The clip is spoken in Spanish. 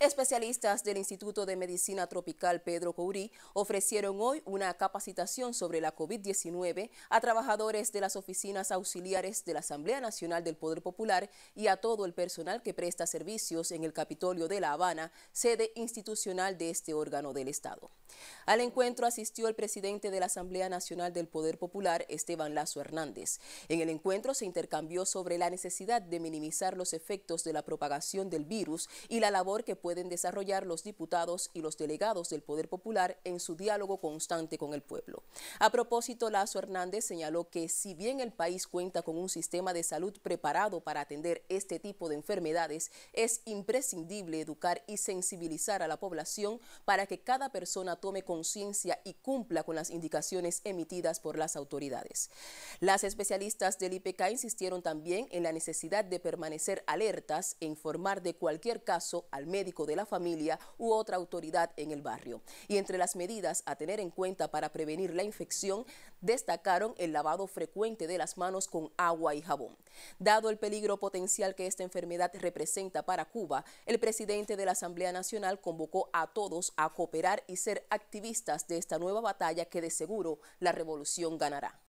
Especialistas del Instituto de Medicina Tropical Pedro Coury ofrecieron hoy una capacitación sobre la COVID-19 a trabajadores de las oficinas auxiliares de la Asamblea Nacional del Poder Popular y a todo el personal que presta servicios en el Capitolio de La Habana, sede institucional de este órgano del Estado. Al encuentro asistió el presidente de la Asamblea Nacional del Poder Popular, Esteban Lazo Hernández. En el encuentro se intercambió sobre la necesidad de minimizar los efectos de la propagación del virus y la labor que puede pueden desarrollar los diputados y los delegados del Poder Popular en su diálogo constante con el pueblo. A propósito, Lazo Hernández señaló que si bien el país cuenta con un sistema de salud preparado para atender este tipo de enfermedades, es imprescindible educar y sensibilizar a la población para que cada persona tome conciencia y cumpla con las indicaciones emitidas por las autoridades. Las especialistas del IPK insistieron también en la necesidad de permanecer alertas e informar de cualquier caso al médico de la familia u otra autoridad en el barrio. Y entre las medidas a tener en cuenta para prevenir la infección, destacaron el lavado frecuente de las manos con agua y jabón. Dado el peligro potencial que esta enfermedad representa para Cuba, el presidente de la Asamblea Nacional convocó a todos a cooperar y ser activistas de esta nueva batalla que de seguro la revolución ganará.